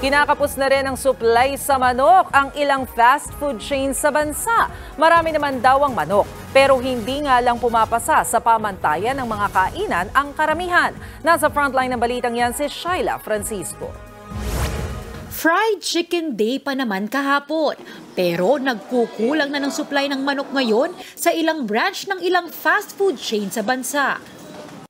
Kinakapos na rin ang supply sa manok ang ilang fast food chain sa bansa. Marami naman daw ang manok, pero hindi nga lang pumapasa sa pamantayan ng mga kainan ang karamihan. Nasa frontline ng balitang yan si Shaila Francisco. Fried Chicken Day pa naman kahapon. Pero nagkukulang na ng supply ng manok ngayon sa ilang branch ng ilang fast food chain sa bansa.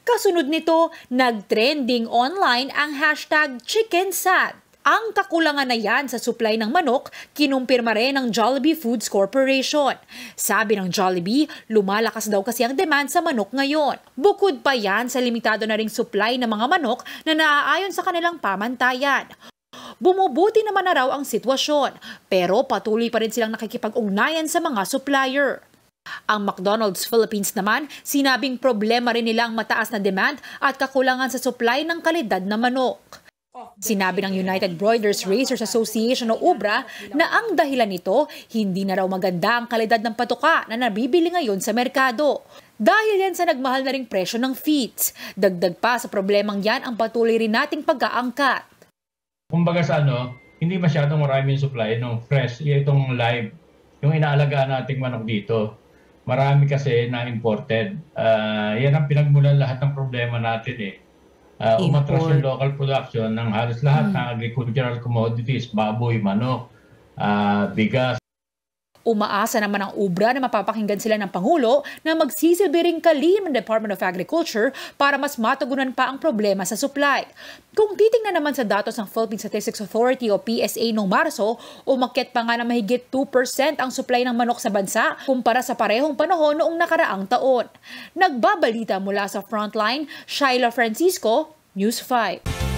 Kasunod nito, nag-trending online ang hashtag chicken sad ang kakulangan na yan sa supply ng manok, kinumpirma rin ng Jollibee Foods Corporation. Sabi ng Jollibee, lumalakas daw kasi ang demand sa manok ngayon. Bukod pa yan sa limitado na ring supply ng mga manok na naaayon sa kanilang pamantayan. Bumubuti naman na raw ang sitwasyon, pero patuloy pa rin silang nakikipag-ugnayan sa mga supplier. Ang McDonald's Philippines naman, sinabing problema rin nilang mataas na demand at kakulangan sa supply ng kalidad na manok. Sinabi ng United Broilers Racers Association o UBRA na ang dahilan nito, hindi na raw maganda ang kalidad ng patuka na nabibili ngayon sa merkado. Dahil yan sa nagmahal na ring presyo ng feeds. Dagdag pa sa problemang yan ang patuloy rin nating pag-aangkat. Kumbaga sa ano, hindi masyadong marami yung supply ng fresh, itong live, yung inaalagaan nating manok dito. Marami kasi na imported. Uh, yan ang pinagmulan lahat ng problema natin eh uh, umatras yung local production ng halos lahat mm. ng agricultural commodities, baboy, manok, uh, bigas, Umaasa naman ang ubra na mapapakinggan sila ng Pangulo na magsisilbi ring kalim ng Department of Agriculture para mas matugunan pa ang problema sa supply. Kung titingnan naman sa datos ng Philippine Statistics Authority o PSA noong Marso, umakyat pa nga na mahigit 2% ang supply ng manok sa bansa kumpara sa parehong panahon noong nakaraang taon. Nagbabalita mula sa Frontline, Shaila Francisco, News 5.